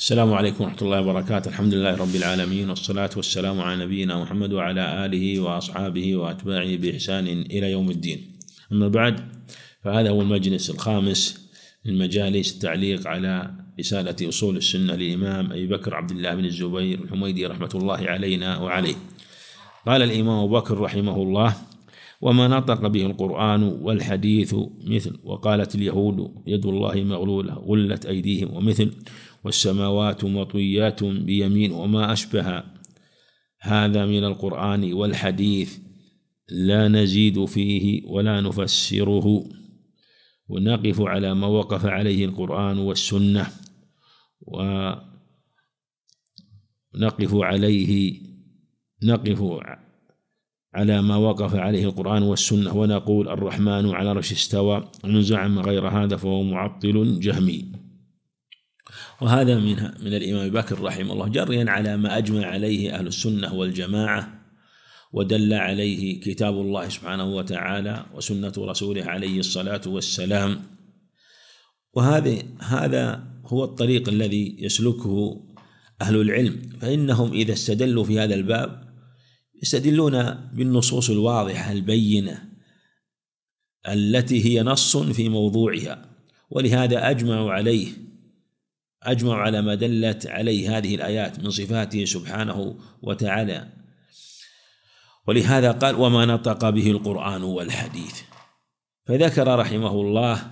السلام عليكم ورحمة الله وبركاته، الحمد لله رب العالمين والصلاة والسلام على نبينا محمد وعلى آله وأصحابه وأتباعه بإحسان إلى يوم الدين. أما بعد فهذا هو المجلس الخامس من مجالس التعليق على رسالة أصول السنة للإمام أبي بكر عبد الله بن الزبير الحميدي رحمة الله علينا وعليه. قال الإمام أبو بكر رحمه الله: وما نطق به القرآن والحديث مثل وقالت اليهود يد الله مغلولة غلت أيديهم ومثل والسماوات مطويات بيمين وما أشبه هذا من القرآن والحديث لا نزيد فيه ولا نفسره ونقف على ما وقف عليه القرآن والسنة ونقف عليه نقف على ما وقف عليه القرآن والسنة ونقول الرحمن على رش استوى ومن زعم غير هذا فهو معطل جهمي وهذا منها من الإمام بكر رحمه الله جريا على ما أجمع عليه أهل السنة والجماعة ودل عليه كتاب الله سبحانه وتعالى وسنة رسوله عليه الصلاة والسلام وهذا هذا هو الطريق الذي يسلكه أهل العلم فإنهم إذا استدلوا في هذا الباب يستدلون بالنصوص الواضحة البينة التي هي نص في موضوعها ولهذا أجمعوا عليه أجمعوا على ما دلت عليه هذه الآيات من صفاته سبحانه وتعالى ولهذا قال وما نطق به القرآن والحديث فذكر رحمه الله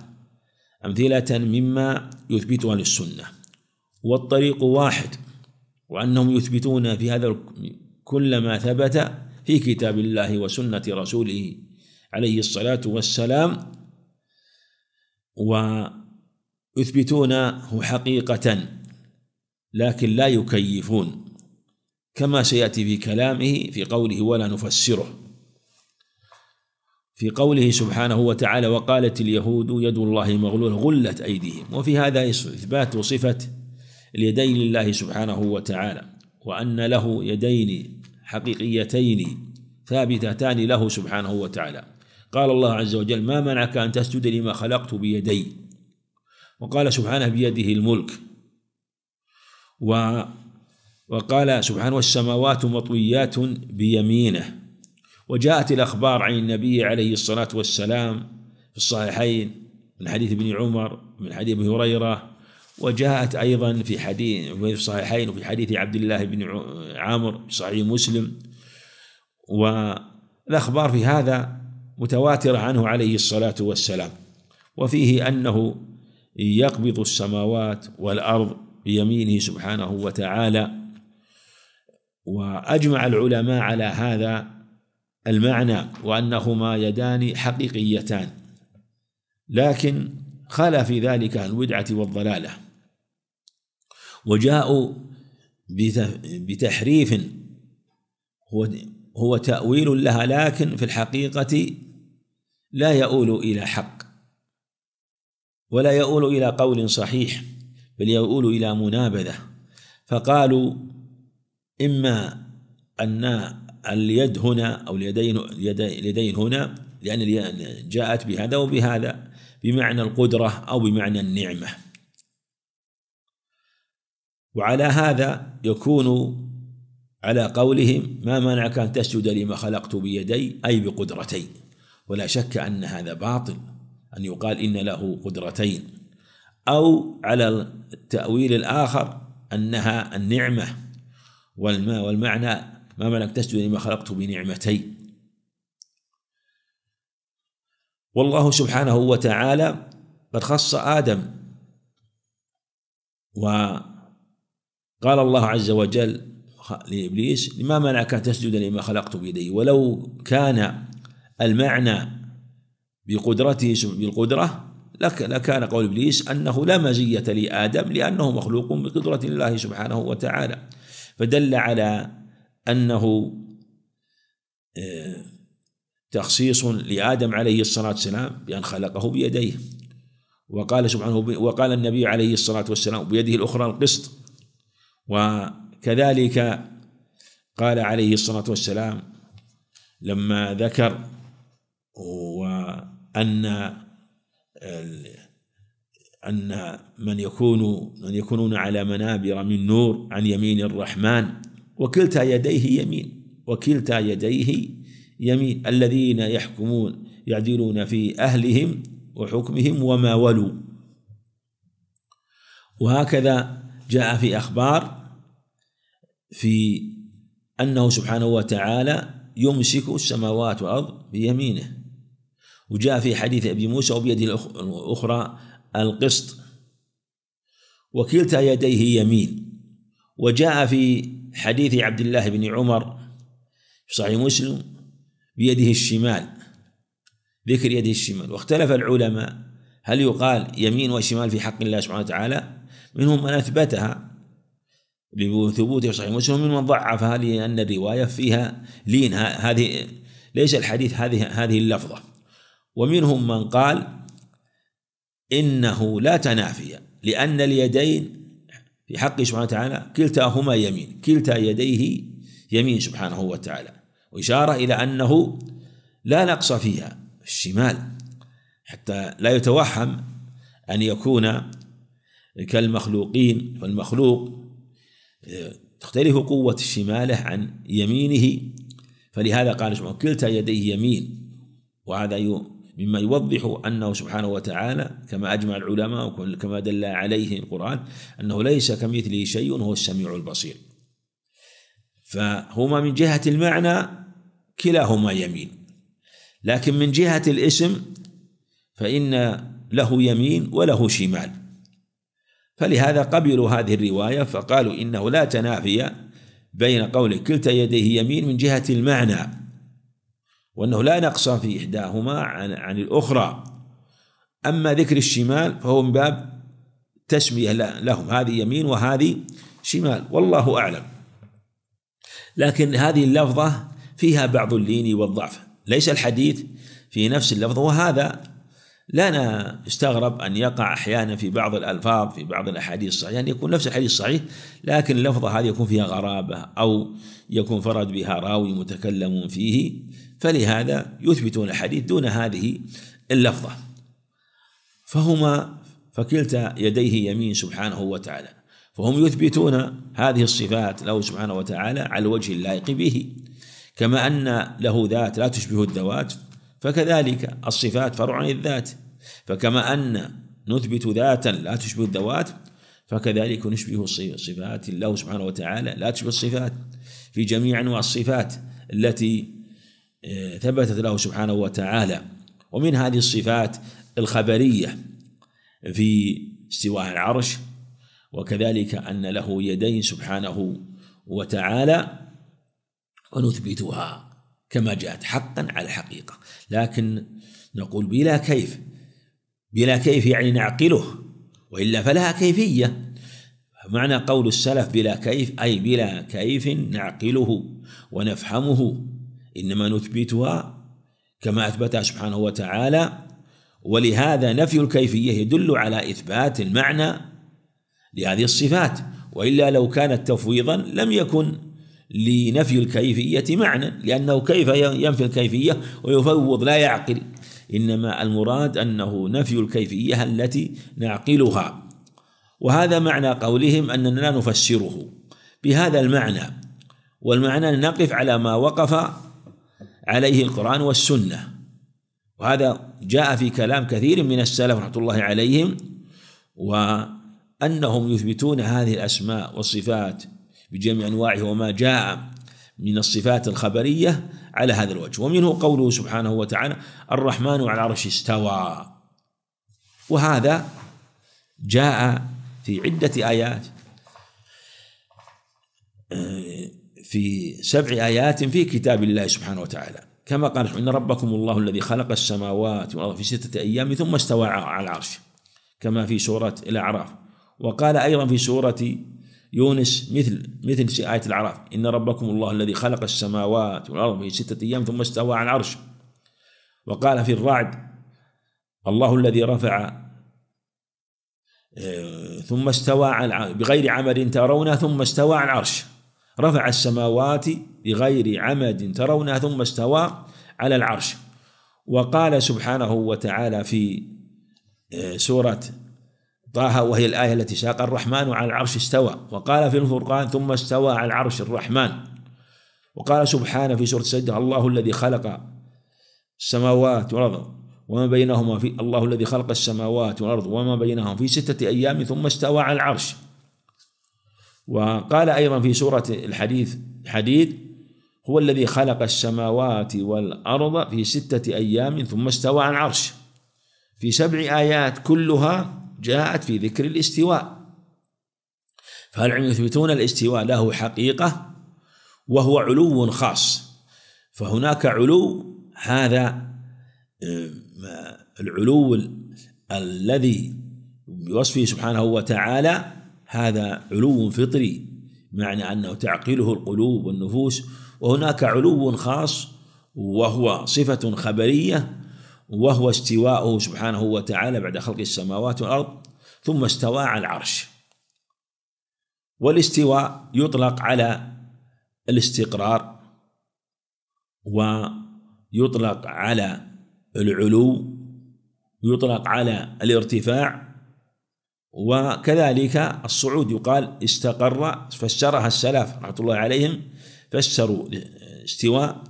أمثلة مما يثبتها للسنة والطريق واحد وأنهم يثبتون في هذا كل ما ثبت في كتاب الله وسنة رسوله عليه الصلاة والسلام ويثبتونه حقيقة لكن لا يكيفون كما سيأتي في كلامه في قوله ولا نفسره في قوله سبحانه وتعالى وقالت اليهود يد الله مغلولة غلت أيديهم وفي هذا إثبات صفة اليدين لله سبحانه وتعالى وأن له يدين حقيقيتين ثابتتان له سبحانه وتعالى قال الله عز وجل ما منعك أن تسجد لما خلقت بيدي وقال سبحانه بيده الملك و وقال سبحانه والسماوات مطويات بيمينه وجاءت الأخبار عن النبي عليه الصلاة والسلام في الصحيحين من حديث ابن عمر من حديث ابن هريرة وجاءت أيضا في حديث في الصحيحين وفي حديث عبد الله بن عامر في صحيح مسلم والأخبار في هذا متواترة عنه عليه الصلاة والسلام وفيه أنه يقبض السماوات والأرض بيمينه سبحانه وتعالى وأجمع العلماء على هذا المعنى وأنهما يدان حقيقيتان لكن خلا في ذلك البدعة والضلالة وجاءوا بتحريف هو هو تأويل لها لكن في الحقيقة لا يؤول إلى حق ولا يؤول إلى قول صحيح بل يؤول إلى منابذة فقالوا إما أن اليد هنا أو اليدين اليدين هنا لأن جاءت بهذا وبهذا بمعنى القدرة أو بمعنى النعمة وعلى هذا يكون على قولهم ما منعك أن تسجد لما خلقت بيدي أي بقدرتي ولا شك أن هذا باطل أن يقال إن له قدرتين أو على التأويل الآخر أنها النعمة والمعنى ما منعك تسجد لما خلقت بنعمتي والله سبحانه وتعالى قد خص آدم و قال الله عز وجل لابليس لما منعك ان تسجد لما خلقت بيدي ولو كان المعنى بقدرته بالقدره لكان قول ابليس انه لا مزيه لادم لانه مخلوق بقدره الله سبحانه وتعالى فدل على انه آه، تخصيص لادم عليه الصلاه والسلام بان خلقه بيديه وقال سبحانه وقال النبي عليه الصلاه والسلام بيده الاخرى القسط وكذلك قال عليه الصلاة والسلام لما ذكر وأن أن من يكون من يكونون على منابر من نور عن يمين الرحمن وكلتا يديه يمين وكلتا يديه يمين الذين يحكمون يعدلون في أهلهم وحكمهم وما ولوا وهكذا جاء في أخبار في أنه سبحانه وتعالى يمسك السماوات والأرض بيمينه وجاء في حديث أبي موسى وبيده الأخرى القسط وكلتا يديه يمين وجاء في حديث عبد الله بن عمر في صحيح مسلم بيده الشمال ذكر يده الشمال واختلف العلماء هل يقال يمين وشمال في حق الله سبحانه وتعالى منهم من أثبتها لثبوت صحيح مسلم ممن ضعفها لأن الرواية فيها لين هذه ليس الحديث هذه هذه اللفظة ومنهم من قال إنه لا تنافي لأن اليدين في حقه سبحانه وتعالى كلتاهما يمين كلتا يديه يمين سبحانه وتعالى وإشارة إلى أنه لا نقص فيها في الشمال حتى لا يتوهم أن يكون كالمخلوقين والمخلوق تختلف قوة شماله عن يمينه فلهذا قال كلتا يديه يمين وهذا مما يوضح أنه سبحانه وتعالى كما أجمع العلماء وكما دل عليه القرآن أنه ليس كمثله شيء هو السميع البصير فهما من جهة المعنى كلاهما يمين لكن من جهة الاسم فإن له يمين وله شمال فلهذا قبلوا هذه الرواية فقالوا إنه لا تنافي بين قول كلتا يديه يمين من جهة المعنى وأنه لا نقص في إحداهما عن, عن الأخرى أما ذكر الشمال فهو من باب تسمية لهم هذه يمين وهذه شمال والله أعلم لكن هذه اللفظة فيها بعض اللين والضعف ليس الحديث في نفس اللفظ وهذا لا نستغرب استغرب أن يقع أحيانا في بعض الألفاظ في بعض الأحاديث الصحيحة أن يعني يكون نفس الحديث صحيح لكن اللفظة هذه يكون فيها غرابة أو يكون فرد بها راوي متكلم فيه فلهذا يثبتون الحديث دون هذه اللفظة فهما فكلتا يديه يمين سبحانه وتعالى فهم يثبتون هذه الصفات له سبحانه وتعالى على الوجه اللائق به كما أن له ذات لا تشبه الذوات فكذلك الصفات فرع عن الذات فكما أن نثبت ذاتا لا تشبه الذوات فكذلك نشبه صفات الله سبحانه وتعالى لا تشبه الصفات في جميع أنواع الصفات التي آه، ثبتت له سبحانه وتعالى ومن هذه الصفات الخبرية في استواء العرش وكذلك أن له يدين سبحانه وتعالى ونثبتها كما جاءت حقا على الحقيقة لكن نقول بلا كيف بلا كيف يعني نعقله وإلا فلها كيفية معنى قول السلف بلا كيف أي بلا كيف نعقله ونفهمه إنما نثبتها كما أثبتها سبحانه وتعالى ولهذا نفي الكيفية يدل على إثبات المعنى لهذه الصفات وإلا لو كانت تفويضا لم يكن لنفي الكيفية معنى لأنه كيف ينفي الكيفية ويفوض لا يعقل إنما المراد أنه نفي الكيفية التي نعقلها وهذا معنى قولهم أننا لا نفسره بهذا المعنى والمعنى نقف على ما وقف عليه القرآن والسنة وهذا جاء في كلام كثير من السلف رحمة الله عليهم وأنهم يثبتون هذه الأسماء والصفات بجميع أنواعه وما جاء من الصفات الخبرية على هذا الوجه ومنه قوله سبحانه وتعالى الرحمن على العرش استوى وهذا جاء في عدة آيات في سبع آيات في كتاب الله سبحانه وتعالى كما قال إن ربكم الله الذي خلق السماوات والأرض في ستة أيام ثم استوى على العرش كما في سورة الأعراف وقال أيضا في سورة يونس مثل مثل في آية الأعراف إن ربكم الله الذي خلق السماوات والأرض في ستة أيام ثم استوى على العرش وقال في الرعد الله الذي رفع آه، ثم استوى على بغير عمد ترونه ثم استوى على العرش رفع السماوات بغير عمد ترونها ثم استوى على العرش وقال سبحانه وتعالى في آه، سورة طه وهي الآية التي ساق الرحمن على العرش استوى وقال في الفرقان ثم استوى على العرش الرحمن وقال سبحانه في سورة السجدة الله الذي خلق السماوات والأرض وما بينهما في الله الذي خلق السماوات والأرض وما بينهما في ستة أيام ثم استوى على العرش وقال أيضا في سورة الحديث حديد هو الذي خلق السماوات والأرض في ستة أيام ثم استوى على العرش في سبع آيات كلها جاءت في ذكر الاستواء فهل يثبتون الاستواء له حقيقة وهو علو خاص فهناك علو هذا العلو الذي بوصفه سبحانه وتعالى هذا علو فطري معنى أنه تعقله القلوب والنفوس وهناك علو خاص وهو صفة خبرية وهو استواءه سبحانه وتعالى بعد خلق السماوات والارض ثم استوى على العرش والاستواء يطلق على الاستقرار ويطلق على العلو يطلق على الارتفاع وكذلك الصعود يقال استقر فسرها السلف رحمه الله عليهم فسروا الاستواء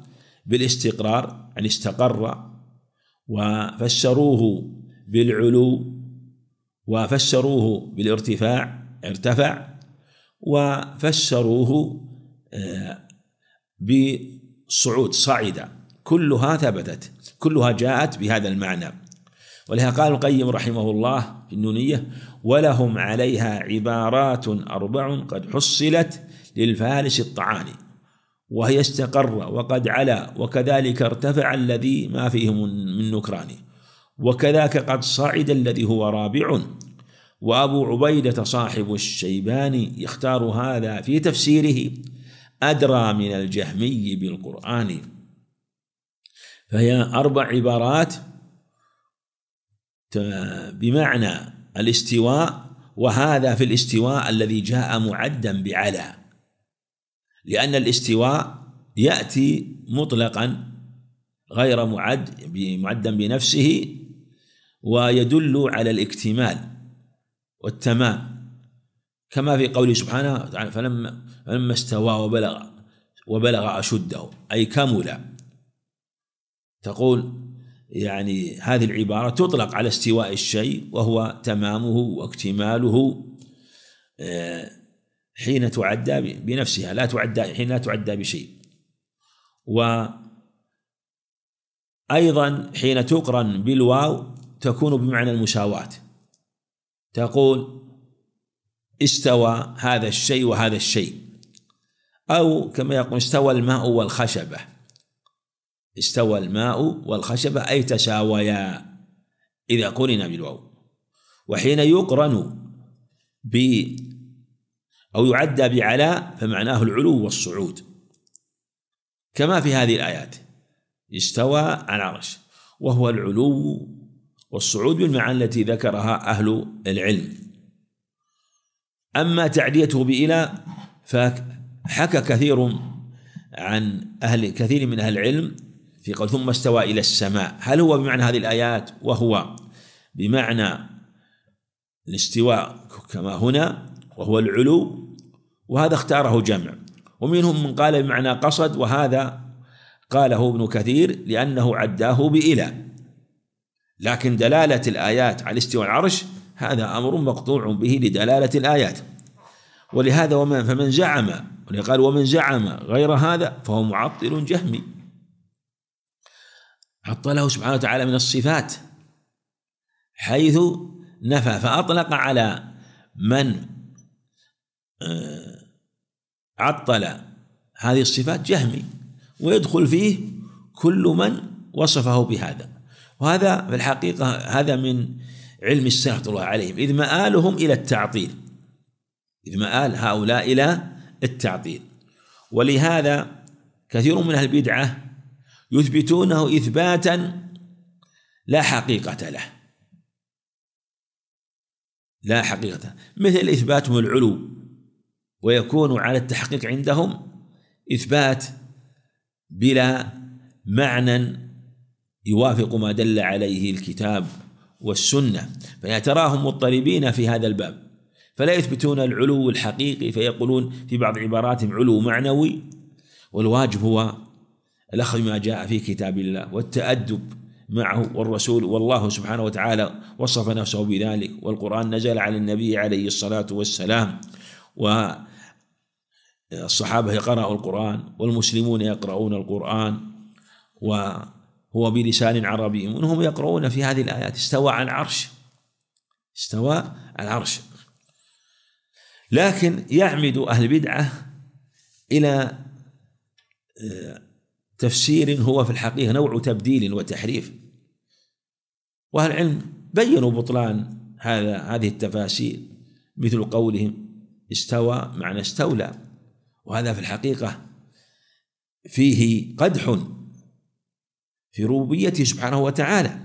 بالاستقرار يعني استقر وفشروه بالعلو وفشروه بالارتفاع ارتفع وفشروه آه، بصعود صعد كلها ثبتت كلها جاءت بهذا المعنى ولها قال القيم رحمه الله في النونية ولهم عليها عبارات أربع قد حصلت للفارس الطعاني وهي استقر وقد علا وكذلك ارتفع الذي ما فيه من نكران وكذاك قد صعد الذي هو رابع وأبو عبيدة صاحب الشيباني يختار هذا في تفسيره أدرى من الجهمي بالقرآن فهي أربع عبارات بمعنى الاستواء وهذا في الاستواء الذي جاء معدا بعلى لأن الاستواء يأتي مطلقا غير معد معدا بنفسه ويدل على الاكتمال والتمام كما في قوله سبحانه وتعالى فلما فلما استوى وبلغ وبلغ أشده أي كمل تقول يعني هذه العبارة تطلق على استواء الشيء وهو تمامه واكتماله آه، حين تعدى بنفسها لا تعدى حين لا تعدى بشيء وأيضا حين تقرن بالواو تكون بمعنى المساواة تقول استوى هذا الشيء وهذا الشيء أو كما يقول استوى الماء والخشبة استوى الماء والخشبة أي تساويا إذا قرن بالواو وحين يقرن ب أو يعدى بعلاء فمعناه العلو والصعود كما في هذه الآيات استوى على عرش وهو العلو والصعود بالمعنى التي ذكرها أهل العلم أما تعديته بإلى فحكى كثير عن أهل كثير من أهل العلم في قول ثم استوى إلى السماء هل هو بمعنى هذه الآيات وهو بمعنى الاستواء كما هنا وهو العلو وهذا اختاره جمع ومنهم من قال بمعنى قصد وهذا قاله ابن كثير لأنه عداه بإلى لكن دلالة الآيات على استوى العرش هذا أمر مقطوع به لدلالة الآيات ولهذا ومن فمن زعم قال ومن زعم غير هذا فهو معطل جهمي عطله سبحانه وتعالى من الصفات حيث نفى فأطلق على من آه، عطل هذه الصفات جهمي ويدخل فيه كل من وصفه بهذا وهذا في الحقيقة هذا من علم السنة الله عليهم إذ مآلهم إلى التعطيل إذ مآل هؤلاء إلى التعطيل ولهذا كثير من أهل البدعة يثبتونه إثباتا لا حقيقة له لا حقيقة مثل إثباتهم العلو ويكون على التحقيق عندهم إثبات بلا معنى يوافق ما دل عليه الكتاب والسنة فيتراهم مضطربين في هذا الباب فلا يثبتون العلو الحقيقي فيقولون في بعض عباراتهم علو معنوي والواجب هو الأخذ ما جاء في كتاب الله والتأدب معه والرسول والله سبحانه وتعالى وصف نفسه بذلك والقرآن نزل على النبي عليه الصلاة والسلام و الصحابة يقرأوا القرآن والمسلمون يقرؤون القرآن وهو بلسان عربي منهم يقرؤون في هذه الآيات استوى على العرش استوى على العرش لكن يعمد أهل البدعة إلى آه، تفسير هو في الحقيقة نوع تبديل وتحريف وأهل العلم بينوا بطلان هذا هذه التفاسير مثل قولهم استوى معنى استولى وهذا في الحقيقة فيه قدح في ربوبيته سبحانه وتعالى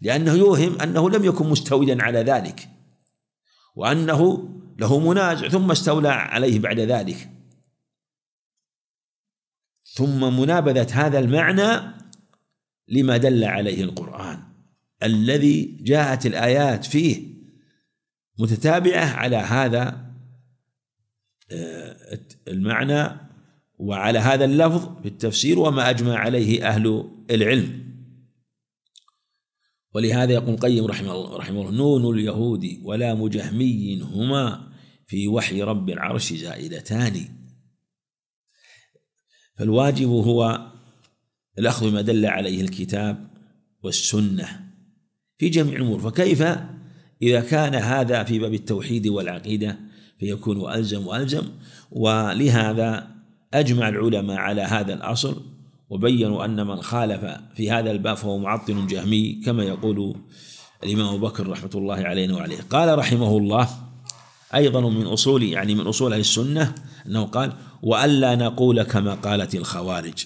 لأنه يوهم أنه لم يكن مستويا على ذلك وأنه له منازع ثم استولى عليه بعد ذلك ثم منابذة هذا المعنى لما دل عليه القرآن الذي جاءت الآيات فيه متتابعة على هذا آه، المعنى وعلى هذا اللفظ في التفسير وما أجمع عليه أهل العلم ولهذا يقول القيم رحمه الله, رحمه الله نون اليهود ولا مجهمي هما في وحي رب العرش زائدتان فالواجب هو الأخذ بما دل عليه الكتاب والسنة في جميع الأمور فكيف إذا كان هذا في باب التوحيد والعقيدة فيكون ألزم وألزم ولهذا أجمع العلماء على هذا الأصل وبينوا أن من خالف في هذا الباب فهو معطل جهمي كما يقول الإمام أبو بكر رحمة الله علينا وعليه قال رحمه الله أيضا من أصول يعني من أصول أهل السنة أنه قال وألا نقول كما قالت الخوارج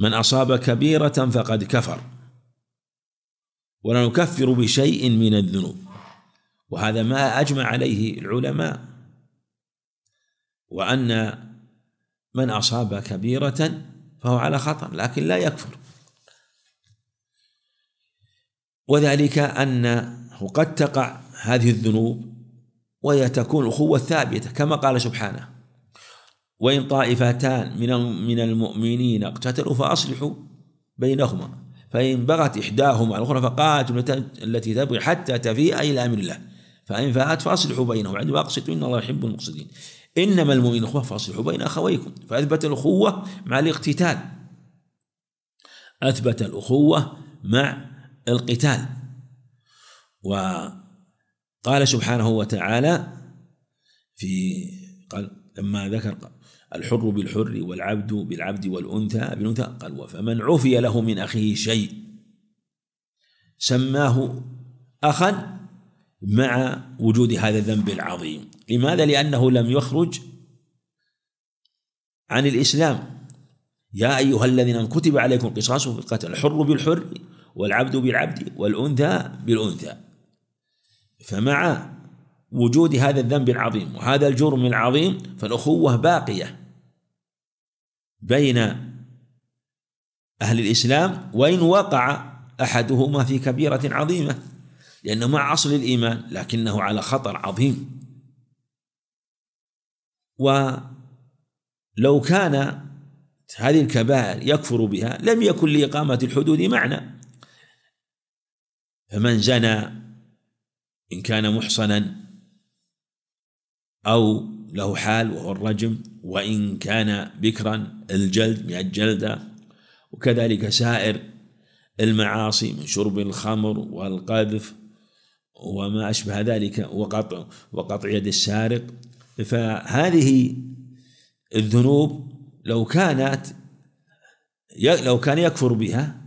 من أصاب كبيرة فقد كفر ولا نكفر بشيء من الذنوب وهذا ما أجمع عليه العلماء وأن من أصاب كبيرة فهو على خطر لكن لا يكفر وذلك أنه قد تقع هذه الذنوب وهي تكون أخوة ثابتة كما قال سبحانه وإن طائفتان من من المؤمنين اقتتلوا فأصلحوا بينهما فإن بغت إحداهما على الأخرى فقاتلوا التي تبغي حتى تفيء إلى أمر الله فإن فاءت فأصلحوا بينهم عندما أقسطوا إن الله يحب المقسطين إنما المؤمن أخوة فأصلحوا بين أخويكم فأثبت الأخوة مع الاقتتال أثبت الأخوة مع القتال وقال سبحانه وتعالى في قال لما ذكر الحر بالحر والعبد بالعبد والأنثى بالأنثى قال وفمن عفي له من أخيه شيء سماه أخا مع وجود هذا الذنب العظيم لماذا؟ لأنه لم يخرج عن الإسلام يا أيها الذين كتب عليكم قصاص في القتل الحر بالحر والعبد بالعبد والأنثى بالأنثى فمع وجود هذا الذنب العظيم وهذا الجرم العظيم فالأخوة باقية بين أهل الإسلام وإن وقع أحدهما في كبيرة عظيمة لأنه مع أصل الإيمان لكنه على خطر عظيم ولو كان هذه الكبائر يكفر بها لم يكن لإقامة الحدود معنى فمن زنى إن كان محصنا أو له حال وهو الرجم وإن كان بكرا الجلد من جلدة وكذلك سائر المعاصي من شرب الخمر والقذف وما أشبه ذلك وقطع وقطع يد السارق فهذه الذنوب لو كانت لو كان يكفر بها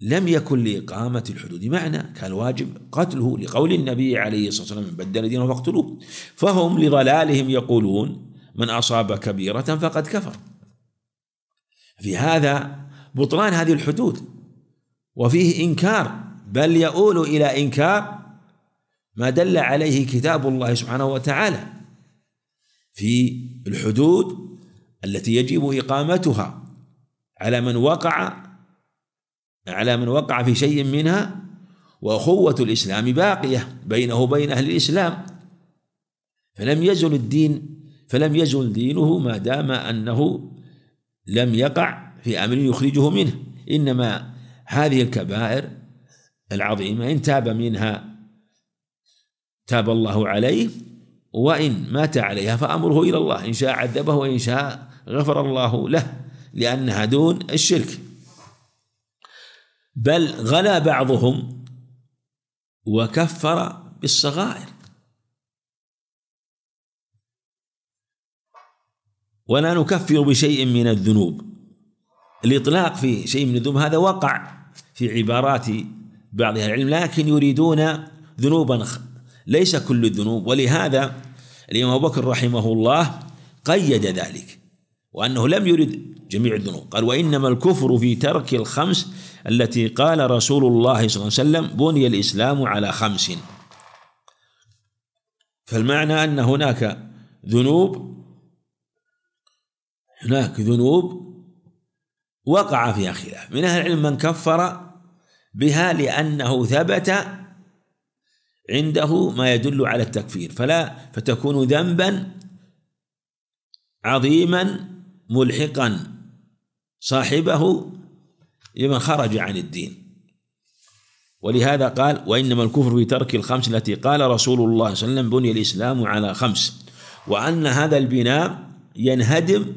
لم يكن لإقامة الحدود معنى كان واجب قتله لقول النبي عليه الصلاة والسلام من بدل دينه فاقتلوه فهم لضلالهم يقولون من أصاب كبيرة فقد كفر في هذا بطلان هذه الحدود وفيه إنكار بل يؤول إلى إنكار ما دل عليه كتاب الله سبحانه وتعالى في الحدود التي يجب إقامتها على من وقع على من وقع في شيء منها وأخوة الإسلام باقية بينه وبين أهل الإسلام فلم يزل الدين فلم يزل دينه ما دام أنه لم يقع في أمر يخرجه منه إنما هذه الكبائر العظيمة إن تاب منها تاب الله عليه وإن مات عليها فأمره إلى الله إن شاء عذبه وإن شاء غفر الله له لأنها دون الشرك بل غلا بعضهم وكفر بالصغائر ولا نكفر بشيء من الذنوب الإطلاق في شيء من الذنوب هذا وقع في عبارات بعض أهل العلم لكن يريدون ذنوبا ليس كل الذنوب ولهذا الإمام أبو بكر رحمه الله قيد ذلك وأنه لم يرد جميع الذنوب قال وإنما الكفر في ترك الخمس التي قال رسول الله صلى الله عليه وسلم بني الإسلام على خمس فالمعنى أن هناك ذنوب هناك ذنوب وقع فيها خلاف من أهل العلم من كفر بها لأنه ثبت عنده ما يدل على التكفير فلا فتكون ذنبا عظيما ملحقا صاحبه لمن خرج عن الدين ولهذا قال وإنما الكفر في ترك الخمس التي قال رسول الله صلى الله عليه وسلم بني الإسلام على خمس وأن هذا البناء ينهدم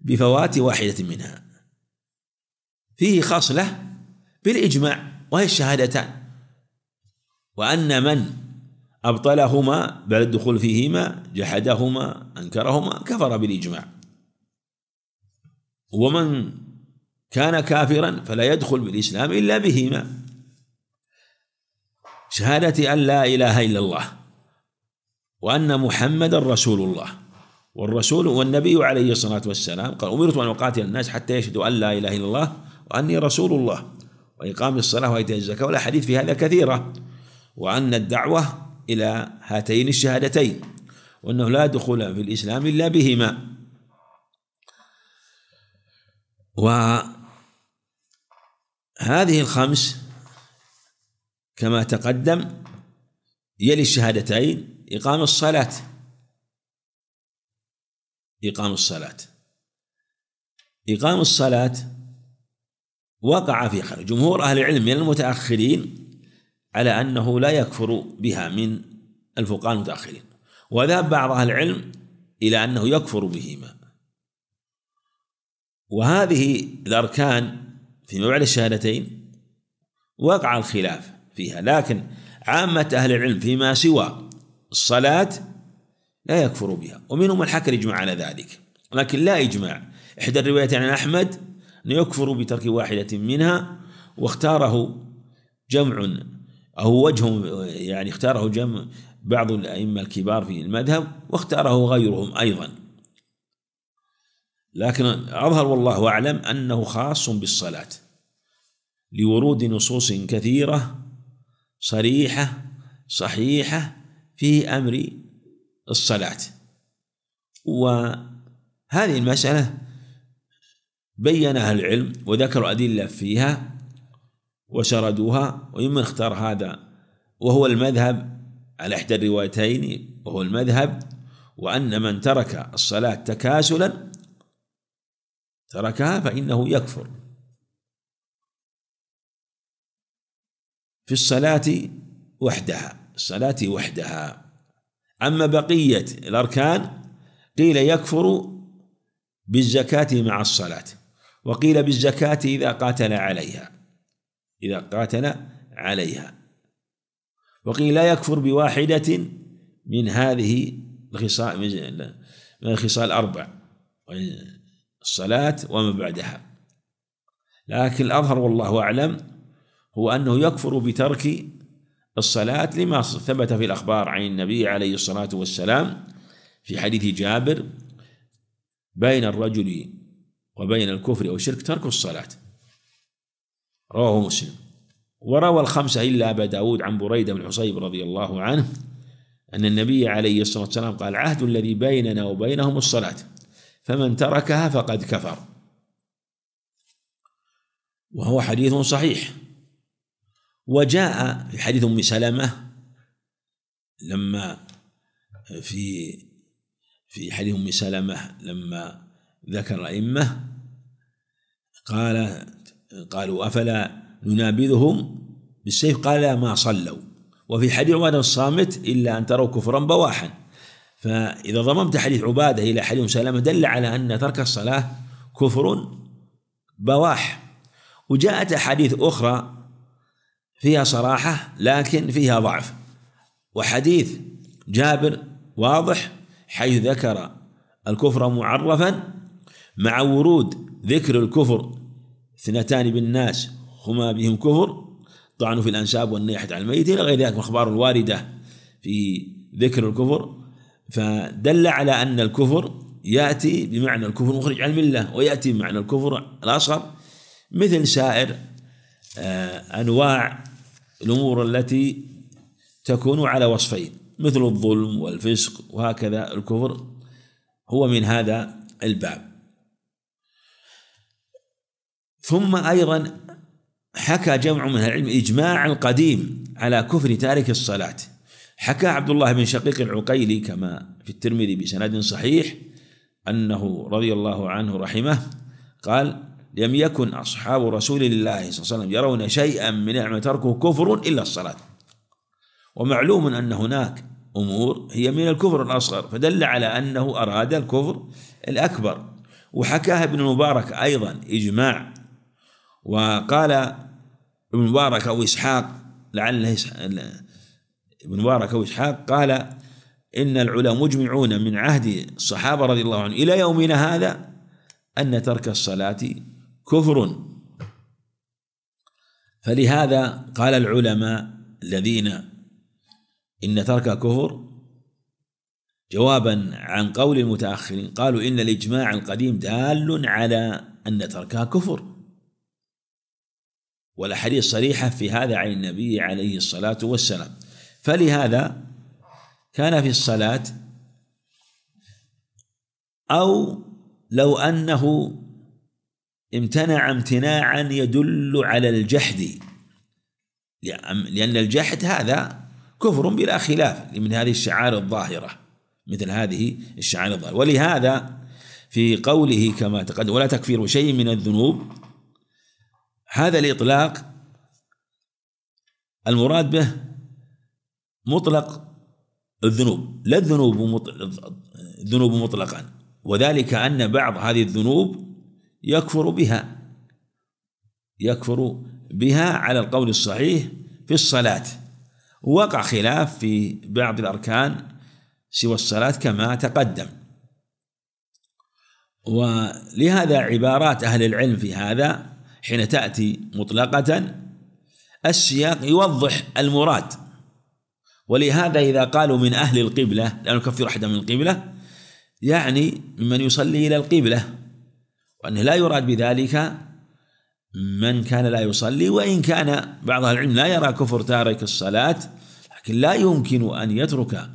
بفوات واحدة منها فيه خصلة بالإجماع وهي الشهادتان وأن من أبطلهما بعد الدخول فيهما جحدهما أنكرهما كفر بالإجماع ومن كان كافرا فلا يدخل بالإسلام إلا بهما شهادة أن لا إله إلا الله وأن محمدا رسول الله والرسول والنبي عليه الصلاة والسلام قال أمرت أن أقاتل الناس حتى يشهدوا أن لا إله إلا الله وأني رسول الله وإقام الصلاة وإيتاء الزكاة والأحاديث في هذا كثيرة وأن الدعوة إلى هاتين الشهادتين وأنه لا دخول في الإسلام إلا بهما وهذه الخمس كما تقدم يلي الشهادتين إقام الصلاة إقام الصلاة إقام الصلاة وقع في خلاف جمهور أهل العلم من المتأخرين على أنه لا يكفر بها من الفقهاء المتأخرين وذهب بعض أهل العلم إلى أنه يكفر بهما وهذه الأركان فيما بعد الشهادتين وقع الخلاف فيها لكن عامة أهل العلم فيما سوى الصلاة لا يكفر بها ومنهم الحكر يجمع على ذلك لكن لا إجماع إحدى الروايات عن أحمد أنه يكفر بترك واحدة منها واختاره جمع أو وجه يعني اختاره جمع بعض الأئمة الكبار في المذهب واختاره غيرهم أيضا لكن أظهر والله أعلم أنه خاص بالصلاة لورود نصوص كثيرة صريحة صحيحة في أمر الصلاة وهذه المسألة بينها العلم وذكر أدلة فيها وشردوها وممن اختار هذا وهو المذهب على إحدى الروايتين وهو المذهب وأن من ترك الصلاة تكاسلا تركها فإنه يكفر في الصلاة وحدها الصلاة وحدها أما بقية الأركان قيل يكفر بالزكاة مع الصلاة وقيل بالزكاة إذا قاتل عليها إذا قاتل عليها وقيل لا يكفر بواحدة من هذه الخصال من الخصال الأربع الصلاة وما بعدها لكن الأظهر والله أعلم هو أنه يكفر بترك الصلاة لما ثبت في الأخبار عن النبي عليه الصلاة والسلام في حديث جابر بين الرجل وبين الكفر أو الشرك ترك الصلاة رواه مسلم وروى الخمسة إلا أبا داود عن بريدة بن حصيب رضي الله عنه أن النبي عليه الصلاة والسلام قال عهد الذي بيننا وبينهم الصلاة فمن تركها فقد كفر وهو حديث صحيح وجاء في حديث أم سلمة لما في في حديث أم سلمة لما ذكر الأئمة قال قالوا أفلا ننابذهم بالسيف قال ما صلوا وفي حديث عبادة الصامت إلا أن تروا كفرا بواحا فإذا ضممت حديث عبادة إلى حديث سلامة دل على أن ترك الصلاة كفر بواح وجاءت أحاديث أخرى فيها صراحة لكن فيها ضعف وحديث جابر واضح حيث ذكر الكفر معرفا مع ورود ذكر الكفر اثنتان بالناس هما بهم كفر طعنوا في الأنساب والنيحة على الميت إلى غير ذلك من الأخبار الواردة في ذكر الكفر فدل على أن الكفر يأتي بمعنى الكفر المخرج عن الملة ويأتي بمعنى الكفر الأصغر مثل سائر آه، أنواع الأمور التي تكون على وصفين مثل الظلم والفسق وهكذا الكفر هو من هذا الباب ثم أيضا حكى جمع من العلم إجماع القديم على كفر تارك الصلاة حكى عبد الله بن شقيق العقيلي كما في الترمذي بسند صحيح أنه رضي الله عنه رحمه قال لم يكن أصحاب رسول الله صلى الله عليه وسلم يرون شيئا من نعمة تركه كفر إلا الصلاة ومعلوم أن هناك أمور هي من الكفر الأصغر فدل على أنه أراد الكفر الأكبر وحكاها ابن المبارك أيضا إجماع وقال ابن مبارك أو إسحاق لعله ابن مبارك أو إسحاق قال إن العلماء مجمعون من عهد الصحابة رضي الله عنهم إلى يومنا هذا أن ترك الصلاة كفر فلهذا قال العلماء الذين إن ترك كفر جوابا عن قول المتأخرين قالوا إن الإجماع القديم دال على أن تركها كفر والأحاديث صريحة في هذا عن النبي عليه الصلاة والسلام فلهذا كان في الصلاة أو لو أنه امتنع امتناعا يدل على الجحد لأن الجحد هذا كفر بلا خلاف من هذه الشعائر الظاهرة مثل هذه الشعائر الظاهرة ولهذا في قوله كما تقدم ولا تكفير شيء من الذنوب هذا الإطلاق المراد به مطلق الذنوب لا الذنوب الذنوب مطلقا وذلك أن بعض هذه الذنوب يكفر بها يكفر بها على القول الصحيح في الصلاة وقع خلاف في بعض الأركان سوى الصلاة كما تقدم ولهذا عبارات أهل العلم في هذا حين تأتي مطلقة السياق يوضح المراد ولهذا إذا قالوا من أهل القبلة لا نكفر أحدا من القبلة يعني ممن يصلي إلى القبلة وأنه لا يراد بذلك من كان لا يصلي وإن كان بعض العلم لا يرى كفر تارك الصلاة لكن لا يمكن أن يترك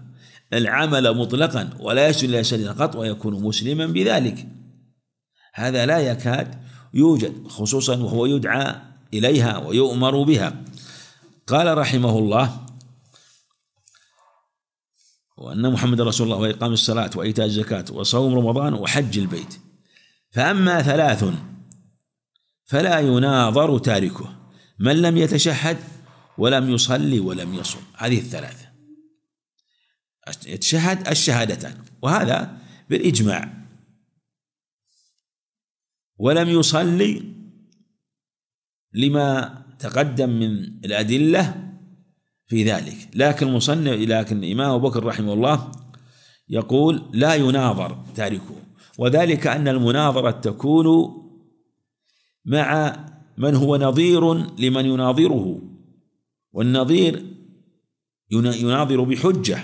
العمل مطلقا ولا يسجد إلى شيء قط ويكون مسلما بذلك هذا لا يكاد يوجد خصوصا وهو يدعى إليها ويؤمر بها قال رحمه الله وأن محمد رسول الله وإقام الصلاة وإيتاء الزكاة وصوم رمضان وحج البيت فأما ثلاث فلا يناظر تاركه من لم يتشهد ولم يصلي ولم يصوم هذه الثلاثة يتشهد الشهادتان وهذا بالإجماع ولم يصلي لما تقدم من الأدلة في ذلك لكن مصنف لكن الإمام أبو بكر رحمه الله يقول لا يناظر تاركه وذلك أن المناظرة تكون مع من هو نظير لمن يناظره والنظير يناظر بحجة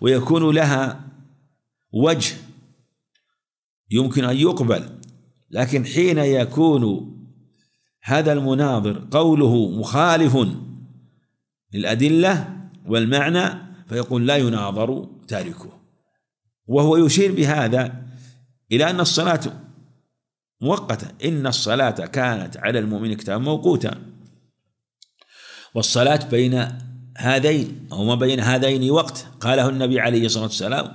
ويكون لها وجه يمكن أن يقبل لكن حين يكون هذا المناظر قوله مخالف للأدلة والمعنى فيقول لا يناظر تاركه وهو يشير بهذا إلى أن الصلاة مؤقتة إن الصلاة كانت على المؤمن كتابا موقوتا والصلاة بين هذين أو ما بين هذين وقت قاله النبي عليه الصلاة والسلام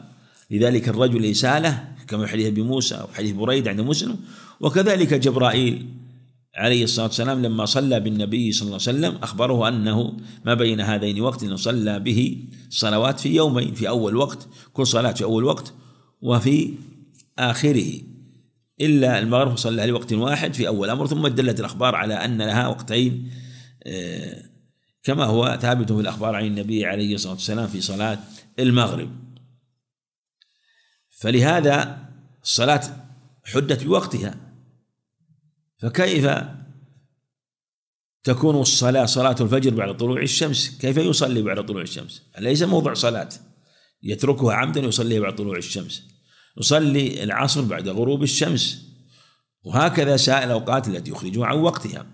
لذلك الرجل إسالة كما حديث أبي موسى حديث بريد عند مسلم وكذلك جبرائيل عليه الصلاة والسلام لما صلى بالنبي صلى الله عليه وسلم أخبره أنه ما بين هذين وقت صلى به صلوات في يومين في أول وقت كل صلاة في أول وقت وفي آخره إلا المغرب صلى لوقت واحد في أول أمر ثم دلت الأخبار على أن لها وقتين آه، كما هو ثابت في الأخبار عن النبي عليه الصلاة والسلام في صلاة المغرب فلهذا الصلاة حدت بوقتها فكيف تكون الصلاة صلاة الفجر بعد طلوع الشمس كيف يصلي بعد طلوع الشمس أليس موضع صلاة يتركها عمدا يصلي بعد طلوع الشمس يصلي العصر بعد غروب الشمس وهكذا سائل الأوقات التي يخرجها عن وقتها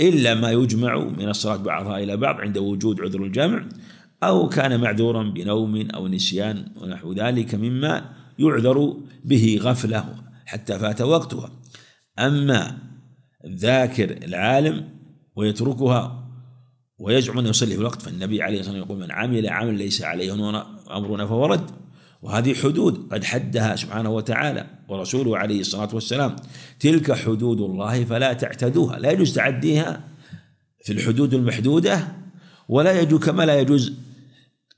إلا ما يجمع من الصلاة بعضها إلى بعض عند وجود عذر الجمع أو كان معذورا بنوم أو نسيان ونحو ذلك مما يعذر به غفله حتى فات وقتها أما ذاكر العالم ويتركها ويزعم أن يصلي في الوقت فالنبي عليه الصلاة والسلام يقول من عمل عمل ليس عليه أمرنا فهو رد وهذه حدود قد حدها سبحانه وتعالى ورسوله عليه الصلاة والسلام تلك حدود الله فلا تعتدوها لا يجوز تعديها في الحدود المحدودة ولا يجوز كما لا يجوز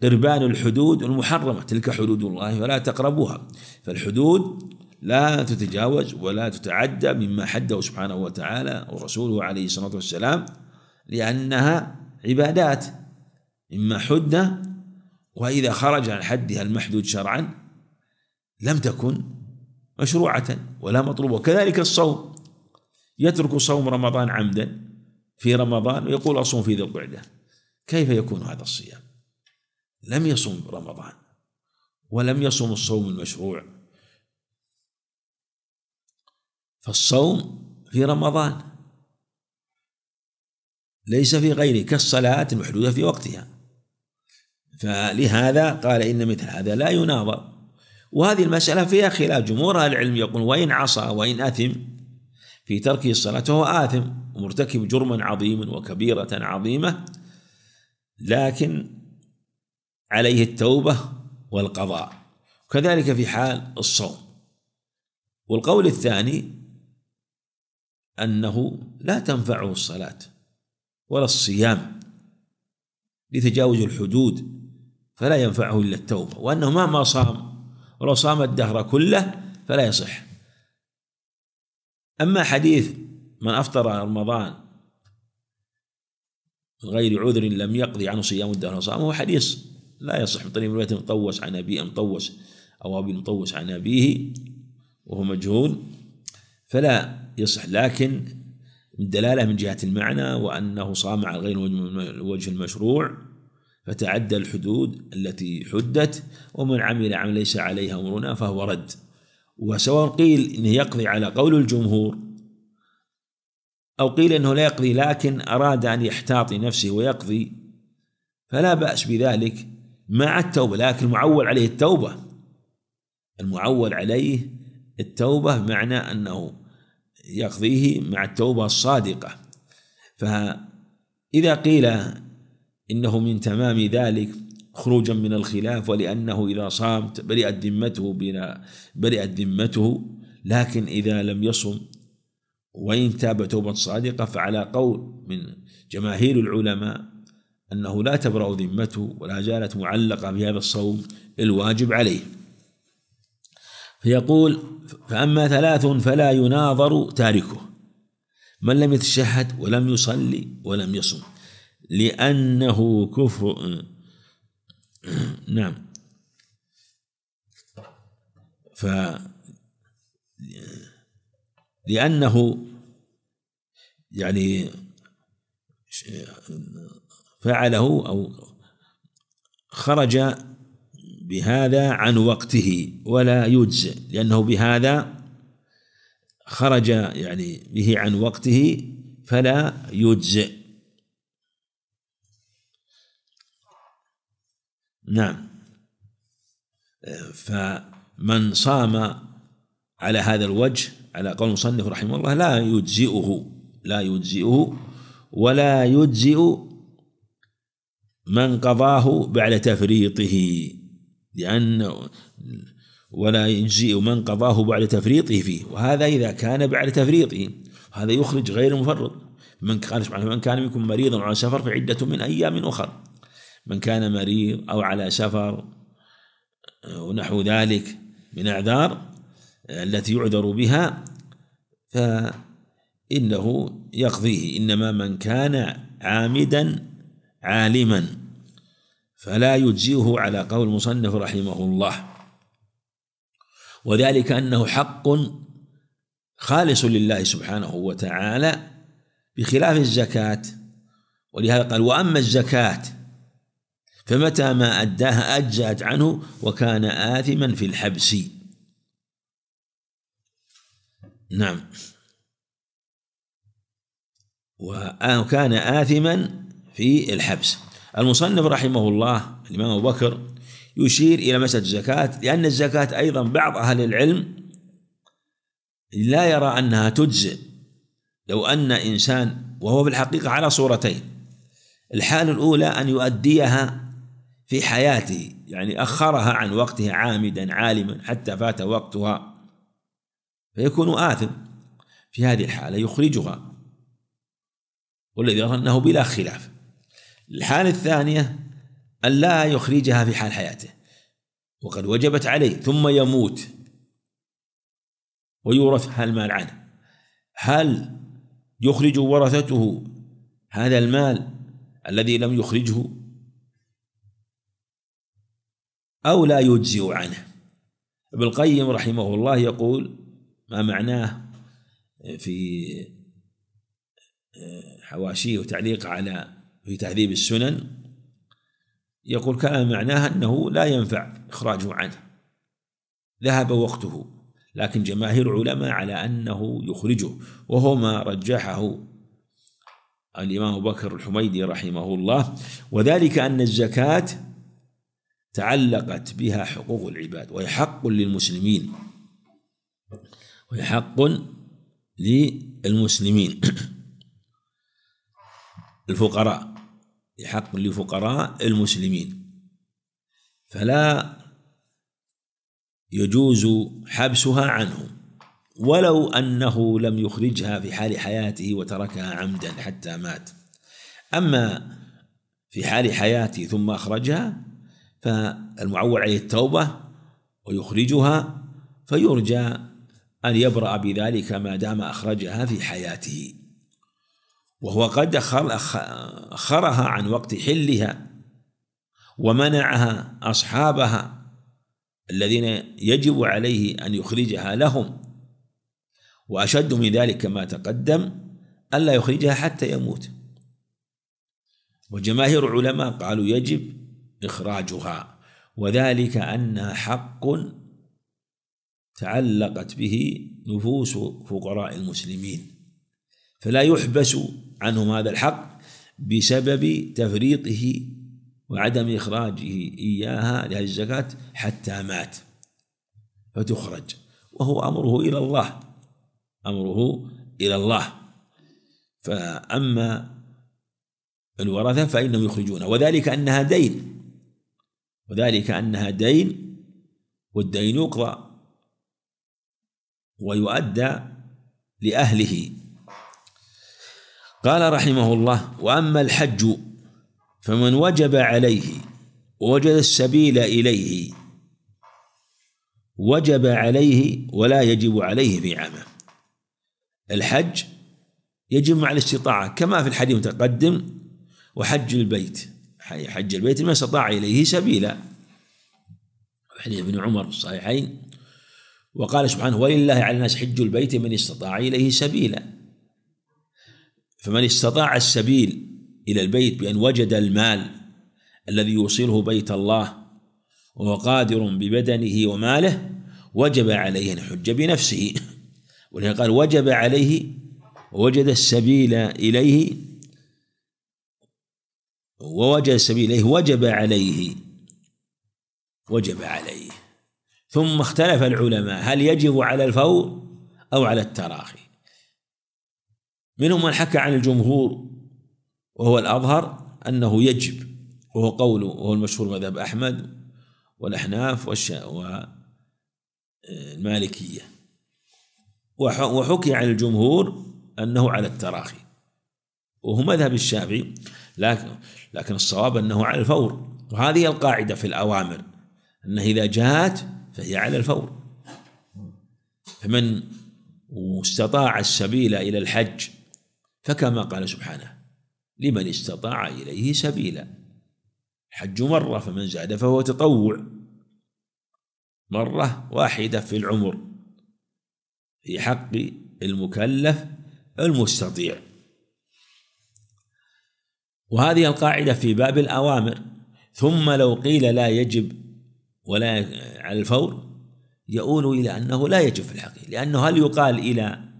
قربان الحدود المحرمة تلك حدود الله فلا تقربوها فالحدود لا تتجاوز ولا تتعدى مما حده سبحانه وتعالى ورسوله عليه الصلاة والسلام لأنها عبادات إما حدة وإذا خرج عن حدها المحدود شرعا لم تكن مشروعة ولا مطلوبة وكذلك الصوم يترك صوم رمضان عمدا في رمضان ويقول أصوم في ذي القعدة كيف يكون هذا الصيام لم يصوم رمضان ولم يصوم الصوم المشروع فالصوم في رمضان ليس في غيره كالصلاة المحدودة في وقتها فلهذا قال إن مثل هذا لا يناظر وهذه المسألة فيها خلاف جمهور أهل العلم يقول وإن عصى وإن أثم في تركه الصلاة فهو آثم ومرتكب جرما عظيما وكبيرة عظيمة لكن عليه التوبة والقضاء كذلك في حال الصوم والقول الثاني أنه لا تنفعه الصلاة ولا الصيام لتجاوز الحدود فلا ينفعه إلا التوبة وأنه مهما صام ولو صام الدهر كله فلا يصح أما حديث من أفطر رمضان من غير عذر لم يقضي عنه صيام الدهر صام هو حديث لا يصح من طريق رواية مطوس عن أبي مطوس أو أبي مطوس عن أبيه وهو مجهول فلا يصح لكن الدلالة من جهة المعنى وأنه صام على غير وجه المشروع فتعدى الحدود التي حدت ومن عمل عمل ليس عليه أمرنا فهو رد وسواء قيل أنه يقضي على قول الجمهور أو قيل أنه لا يقضي لكن أراد أن يحتاط نفسه ويقضي فلا بأس بذلك مع التوبة لكن المعول عليه التوبة المعول عليه التوبة بمعنى أنه يقضيه مع التوبة الصادقة فإذا قيل إنه من تمام ذلك خروجا من الخلاف ولأنه إذا صام برئت ذمته برئت ذمته لكن إذا لم يصم وإن تاب توبة صادقة فعلى قول من جماهير العلماء أنه لا تبرأ ذمته ولا زالت معلقة بهذا الصوم الواجب عليه فيقول فأما ثلاث فلا يناظر تاركه من لم يتشهد ولم يصلي ولم يصم لأنه كفر نعم ف لأنه يعني فعله أو خرج بهذا عن وقته ولا يجزئ لأنه بهذا خرج يعني به عن وقته فلا يجزئ نعم فمن صام على هذا الوجه على قول المصنف رحمه الله لا يجزئه لا يجزئه ولا يجزئ من قضاه بعد تفريطه لأن ولا يجزئ من قضاه بعد تفريطه فيه وهذا إذا كان بعد تفريطه هذا يخرج غير مفرط من قال سبحانه من كان منكم مريضا على سفر فعدة من أيام أخر من كان مريض أو على سفر ونحو ذلك من أعذار التي يعذر بها فإنه يقضيه إنما من كان عامدا عالما فلا يجزئه على قول المصنف رحمه الله وذلك أنه حق خالص لله سبحانه وتعالى بخلاف الزكاة ولهذا قال وأما الزكاة فمتى ما أداها أجزأت عنه وكان آثما في الحبس نعم وكان آثما في الحبس المصنف رحمه الله الإمام أبو بكر يشير إلى مسألة الزكاة لأن الزكاة أيضا بعض أهل العلم لا يرى أنها تجزئ لو أن إنسان وهو في الحقيقة على صورتين الحالة الأولى أن يؤديها في حياته يعني أخرها عن وقته عامدا عالما حتى فات وقتها فيكون آثم في هذه الحالة يخرجها والذي يرى أنه بلا خلاف الحالة الثانية أن لا يخرجها في حال حياته وقد وجبت عليه ثم يموت ويورث المال عنه هل يخرج ورثته هذا المال الذي لم يخرجه أو لا يجزئ عنه ابن القيم رحمه الله يقول ما معناه في حواشيه وتعليقه على في تهذيب السنن يقول كان معناها أنه لا ينفع إخراجه عنه ذهب وقته لكن جماهير العلماء على أنه يخرجه وهو ما رجحه الإمام بكر الحميدي رحمه الله وذلك أن الزكاة تعلقت بها حقوق العباد وهي حق للمسلمين وهي حق للمسلمين الفقراء بحق لفقراء المسلمين فلا يجوز حبسها عنه ولو أنه لم يخرجها في حال حياته وتركها عمدا حتى مات أما في حال حياته ثم أخرجها فالمعول عليه التوبة ويخرجها فيرجى أن يبرأ بذلك ما دام أخرجها في حياته وهو قد أخرها عن وقت حلها ومنعها أصحابها الذين يجب عليه أن يخرجها لهم وأشد من ذلك كما تقدم ألا يخرجها حتى يموت وجماهير العلماء قالوا يجب إخراجها وذلك أنها حق تعلقت به نفوس فقراء المسلمين فلا يحبس عنهم هذا الحق بسبب تفريطه وعدم إخراجه إياها لهذه الزكاة حتى مات فتخرج وهو أمره إلى الله أمره إلى الله فأما الورثة فإنهم يخرجونها وذلك أنها دين وذلك أنها دين والدين يقضى ويؤدى لأهله قال رحمه الله واما الحج فمن وجب عليه ووجد السبيل اليه وجب عليه ولا يجب عليه في عامه الحج يجب مع الاستطاعه كما في الحديث المتقدم وحج البيت حج البيت ما استطاع اليه سبيلا حديث ابن عمر في الصحيحين وقال سبحانه ولله على الناس حج البيت من استطاع اليه سبيلا فمن استطاع السبيل إلى البيت بأن وجد المال الذي يوصله بيت الله وهو قادر ببدنه وماله وجب عليه أن يحج بنفسه ولهذا قال وجب عليه ووجد السبيل إليه ووجد السبيل إليه وجب عليه وجب عليه ثم اختلف العلماء هل يجب على الفور أو على التراخي منهم من حكى عن الجمهور وهو الأظهر أنه يجب وهو قوله وهو المشهور مذهب أحمد والأحناف والمالكية وحكي عن الجمهور أنه على التراخي وهو مذهب الشافعي لكن لكن الصواب أنه على الفور وهذه القاعدة في الأوامر أنها إذا جاءت فهي على الفور فمن استطاع السبيل إلى الحج فكما قال سبحانه لمن استطاع إليه سبيلا الحج مرة فمن زاد فهو تطوع مرة واحدة في العمر في حق المكلف المستطيع وهذه القاعدة في باب الأوامر ثم لو قيل لا يجب ولا على الفور يؤول إلى أنه لا يجب في الحقيقة لأنه هل يقال إلى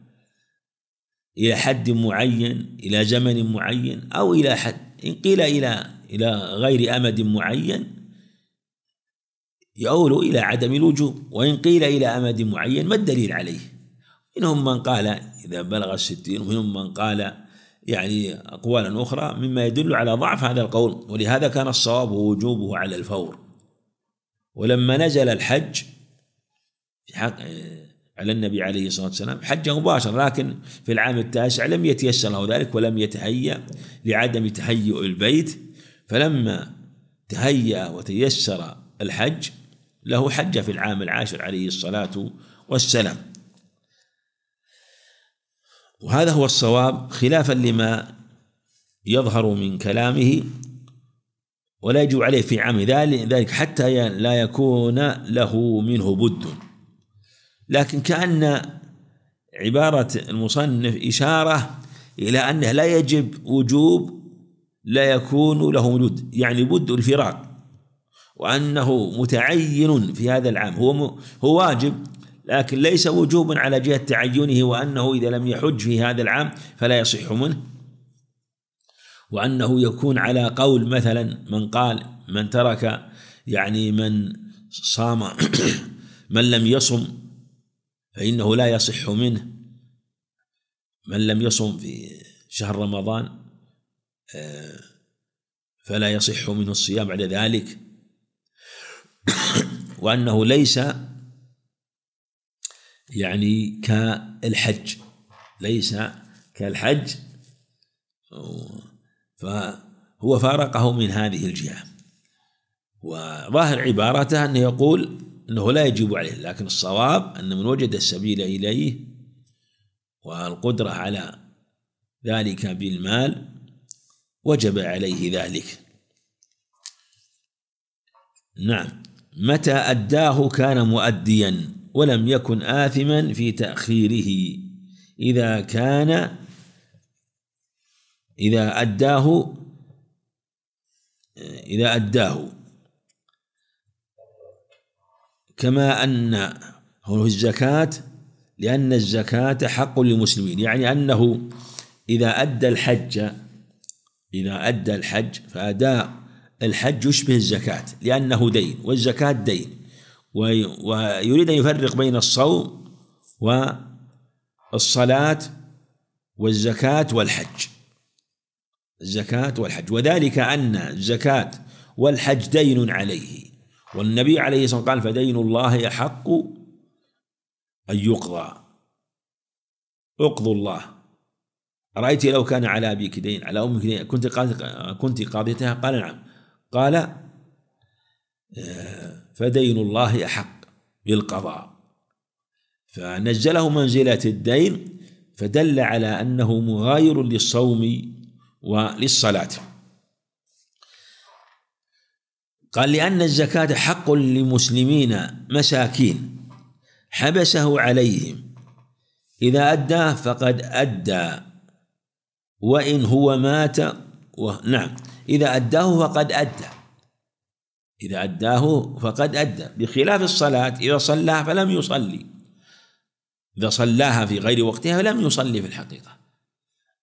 إلى حد معين إلى زمن معين أو إلى حد إن قيل إلى إلى غير أمد معين يؤول إلى عدم الوجوب وإن قيل إلى أمد معين ما الدليل عليه منهم من قال إذا بلغ الستين ومنهم من قال يعني أقوالا أخرى مما يدل على ضعف هذا القول ولهذا كان الصواب وجوبه على الفور ولما نزل الحج في حق على النبي عليه الصلاة والسلام حج مباشرة لكن في العام التاسع لم يتيسر له ذلك ولم يتهيأ لعدم تهيؤ البيت فلما تهيأ وتيسر الحج له حج في العام العاشر عليه الصلاة والسلام وهذا هو الصواب خلافا لما يظهر من كلامه ولا يجب عليه في عام ذلك حتى لا يكون له منه بد لكن كأن عبارة المصنف إشارة إلى أنه لا يجب وجوب لا يكون له وجود يعني بد الفراق وأنه متعين في هذا العام هو هو واجب لكن ليس وجوبا على جهة تعينه وأنه إذا لم يحج في هذا العام فلا يصح منه وأنه يكون على قول مثلا من قال من ترك يعني من صام من لم يصم فإنه لا يصح منه من لم يصم في شهر رمضان آه، فلا يصح منه الصيام بعد ذلك وأنه ليس يعني كالحج ليس كالحج فهو فارقه من هذه الجهة وظاهر عبارته أنه يقول أنه لا يجب عليه لكن الصواب أن من وجد السبيل إليه والقدرة على ذلك بالمال وجب عليه ذلك نعم متى أداه كان مؤديا ولم يكن آثما في تأخيره إذا كان إذا أداه إذا أداه كما أن هو الزكاة لأن الزكاة حق للمسلمين يعني أنه إذا أدى الحج إذا أدى الحج فأداء الحج يشبه الزكاة لأنه دين والزكاة دين ويريد أن يفرق بين الصوم والصلاة والزكاة والحج الزكاة والحج وذلك أن الزكاة والحج دين عليه والنبي عليه الصلاة والسلام قال فدين الله أحق أن يقضى اقضوا الله رأيت لو كان على أبيك دين على أمك دين كنت كنت قاضيتها قال نعم قال فدين الله أحق بالقضاء فنزله منزلة الدين فدل على أنه مغاير للصوم وللصلاة قال لأن الزكاة حق لمسلمين مساكين حبسه عليهم إذا أداه فقد أدى وإن هو مات و... نعم إذا أداه فقد أدى إذا أداه فقد أدى بخلاف الصلاة إذا صلاها فلم يصلي إذا صلاها في غير وقتها فلم يصلي في الحقيقة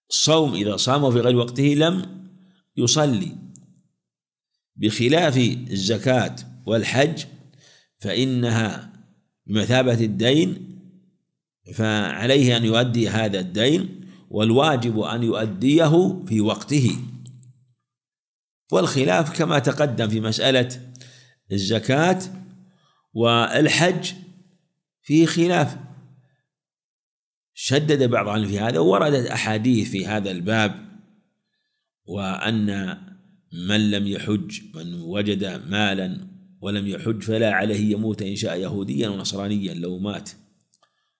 الصوم إذا صام في غير وقته لم يصلي بخلاف الزكاة والحج فإنها بمثابة الدين فعليه أن يؤدي هذا الدين والواجب أن يؤديه في وقته والخلاف كما تقدم في مسألة الزكاة والحج فيه خلاف شدد بعض في هذا وردت أحاديث في هذا الباب وأن من لم يحج من وجد مالا ولم يحج فلا عليه يموت إن شاء يهوديا ونصرانيا لو مات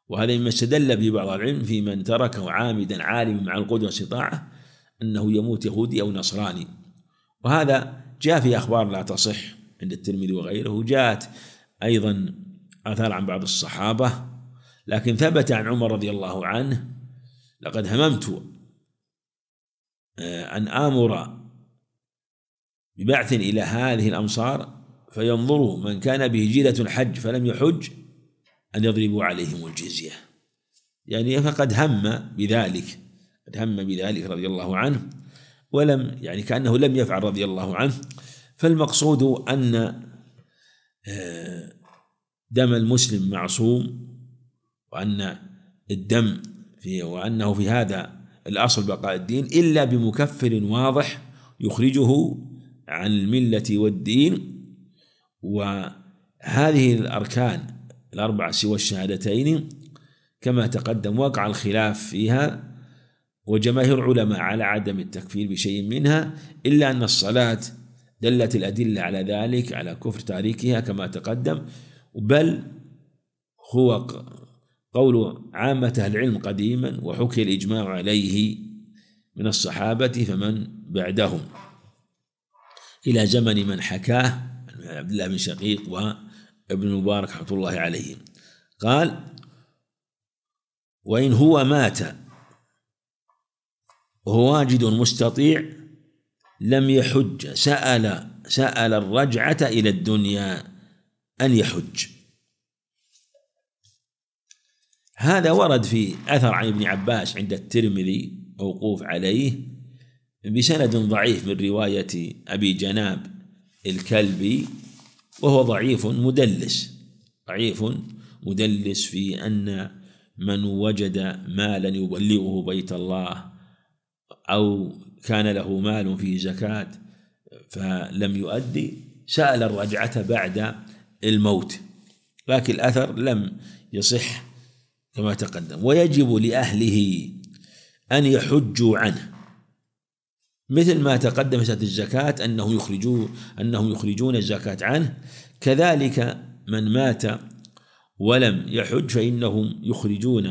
وهذا مما استدل به بعض العلم في من تركه عامدا عالما مع القدرة والاستطاعة أنه يموت يهودي أو نصراني وهذا جاء في أخبار لا تصح عند الترمذي وغيره جاءت أيضا آثار عن بعض الصحابة لكن ثبت عن عمر رضي الله عنه لقد هممت آه، أن آمر ببعث إلى هذه الأمصار فينظر من كان به جيلة حج فلم يحج أن يضربوا عليهم الجزية يعني فقد هم بذلك قد هم بذلك رضي الله عنه ولم يعني كأنه لم يفعل رضي الله عنه فالمقصود أن آه، دم المسلم معصوم وأن الدم في وأنه في هذا الأصل بقاء الدين إلا بمكفر واضح يخرجه عن الملة والدين وهذه الأركان الأربعة سوى الشهادتين كما تقدم وقع الخلاف فيها وجماهير العلماء على عدم التكفير بشيء منها إلا أن الصلاة دلت الأدلة على ذلك على كفر تاريخها كما تقدم بل هو قول عامة أهل العلم قديما وحكي الإجماع عليه من الصحابة فمن بعدهم إلى زمن من حكاه عبد الله بن شقيق وابن مبارك رحمة الله عليهم قال وإن هو مات وهو واجد مستطيع لم يحج سأل سأل الرجعة إلى الدنيا أن يحج هذا ورد في أثر عن ابن عباس عند الترمذي موقوف عليه بسند ضعيف من رواية أبي جناب الكلبي وهو ضعيف مدلس ضعيف مدلس في أن من وجد مالا يبلغه بيت الله أو كان له مال في زكاة فلم يؤدي سأل الرجعة بعد الموت لكن الأثر لم يصح كما تقدم ويجب لأهله أن يحجوا عنه مثل ما تقدم سنة الزكاة أنه يخرجوه أنهم يخرجون الزكاة عنه كذلك من مات ولم يحج فإنهم يخرجون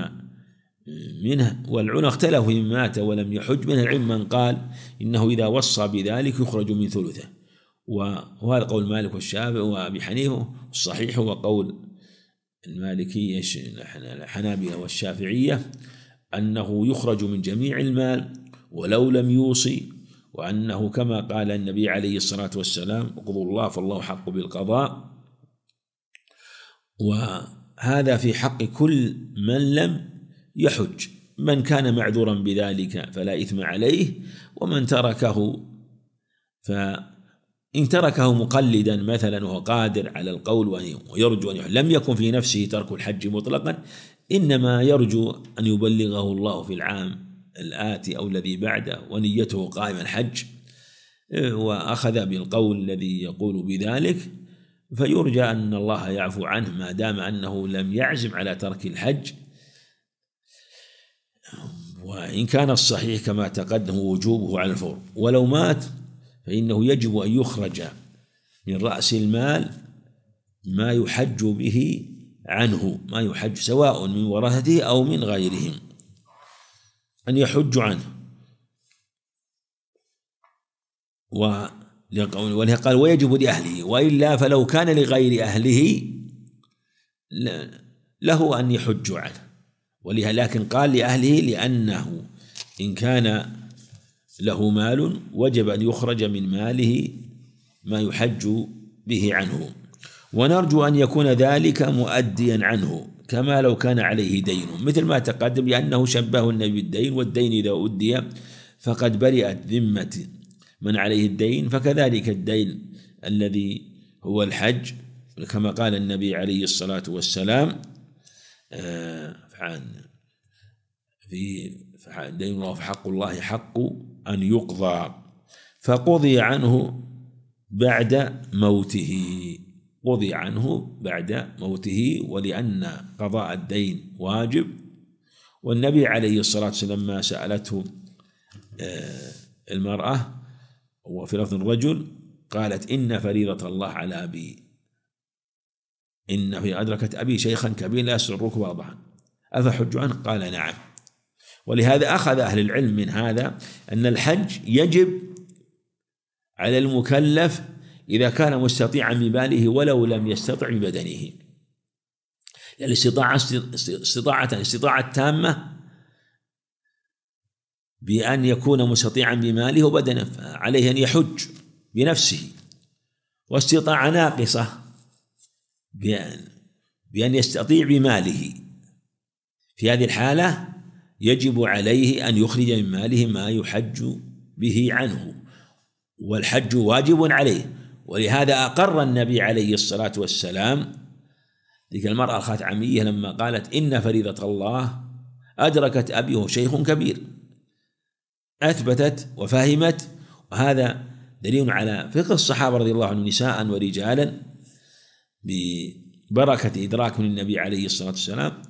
منه والعنى اختلفوا من مات ولم يحج من العلم من قال إنه إذا وصى بذلك يخرج من ثلثه وهذا قول مالك والشافعي وأبي حنيفة الصحيح هو قول المالكية الحنابلة والشافعية أنه يخرج من جميع المال ولو لم يوصي وأنه كما قال النبي عليه الصلاة والسلام اقضوا الله فالله حق بالقضاء وهذا في حق كل من لم يحج من كان معذورا بذلك فلا إثم عليه ومن تركه فإن تركه مقلدا مثلا وهو قادر على القول ويرجو أن لم يكن في نفسه ترك الحج مطلقا إنما يرجو أن يبلغه الله في العام الآتي أو الذي بعده ونيته قائم الحج إيه، وأخذ بالقول الذي يقول بذلك فيرجى أن الله يعفو عنه ما دام أنه لم يعزم على ترك الحج وإن كان الصحيح كما تقدم وجوبه على الفور ولو مات فإنه يجب أن يخرج من رأس المال ما يحج به عنه ما يحج سواء من ورثته أو من غيرهم أن يحج عنه و قال ويجب لأهله وإلا فلو كان لغير أهله له أن يحج عنه ولها لكن قال لأهله لأنه إن كان له مال وجب أن يخرج من ماله ما يحج به عنه ونرجو أن يكون ذلك مؤديا عنه كما لو كان عليه دين مثل ما تقدم لأنه شبهه النبي بالدين والدين إذا أدي فقد برئت ذمة من عليه الدين فكذلك الدين الذي هو الحج كما قال النبي عليه الصلاة والسلام آه، في دين الله فحق الله حق أن يقضى فقضي عنه بعد موته قضي عنه بعد موته ولأن قضاء الدين واجب والنبي عليه الصلاة والسلام ما سألته آه، المرأة وفي لفظ الرجل قالت إن فريضة الله على أبي إن في أدركت أبي شيخا كبيرا لا يسرك واضحا أفحج عنه قال نعم ولهذا أخذ أهل العلم من هذا أن الحج يجب على المكلف إذا كان مستطيعا بماله ولو لم يستطع ببدنه الاستطاعة يعني استطاعة استطاعة تامة بأن يكون مستطيعا بماله وبدنه عليه أن يحج بنفسه واستطاعة ناقصة بأن بأن يستطيع بماله في هذه الحالة يجب عليه أن يخرج من ماله ما يحج به عنه والحج واجب عليه ولهذا أقر النبي عليه الصلاة والسلام تلك المرأة الخاتعمية لما قالت إن فريضة الله أدركت أبيه شيخ كبير أثبتت وفهمت وهذا دليل على فقه الصحابة رضي الله عنهم نساء ورجالا ببركة إدراك من النبي عليه الصلاة والسلام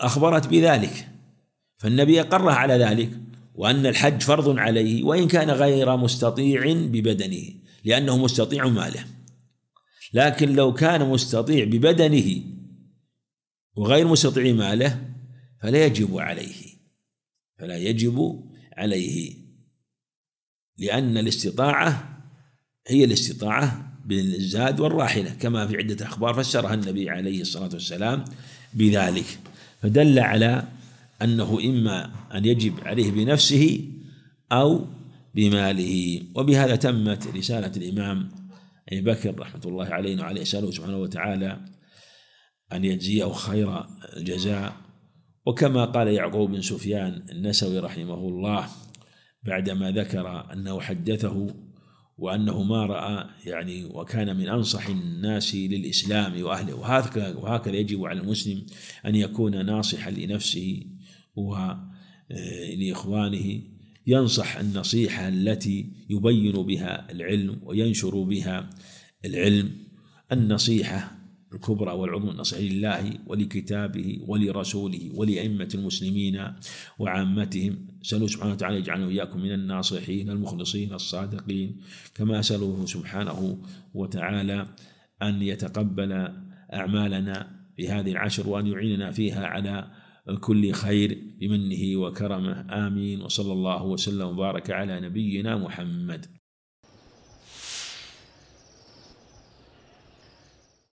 وأخبرت بذلك فالنبي أقره على ذلك وأن الحج فرض عليه وإن كان غير مستطيع ببدنه لأنه مستطيع ماله لكن لو كان مستطيع ببدنه وغير مستطيع ماله فلا يجب عليه فلا يجب عليه لأن الاستطاعة هي الاستطاعة بالزاد والراحلة كما في عدة أخبار فسرها النبي عليه الصلاة والسلام بذلك فدل على أنه إما أن يجب عليه بنفسه أو بماله وبهذا تمت رسالة الإمام أبي بكر رحمة الله عليه وعليه سأله سبحانه وتعالى أن يجزيه خير الجزاء وكما قال يعقوب بن سفيان النسوي رحمه الله بعدما ذكر أنه حدثه وأنه ما رأى يعني وكان من أنصح الناس للإسلام وأهله وهكذا, وهكذا يجب على المسلم أن يكون ناصحا لنفسه ولإخوانه آه، ينصح النصيحة التي يبين بها العلم وينشر بها العلم النصيحة الكبرى والعظمى النصيحة لله ولكتابه ولرسوله ولأئمة المسلمين وعامتهم سألوا سبحانه وتعالى يجعلنا وإياكم من الناصحين المخلصين الصادقين كما أسأله سبحانه وتعالى أن يتقبل أعمالنا في هذه العشر وأن يعيننا فيها على كل خير بمنه وكرمه آمين وصلى الله وسلم وبارك على نبينا محمد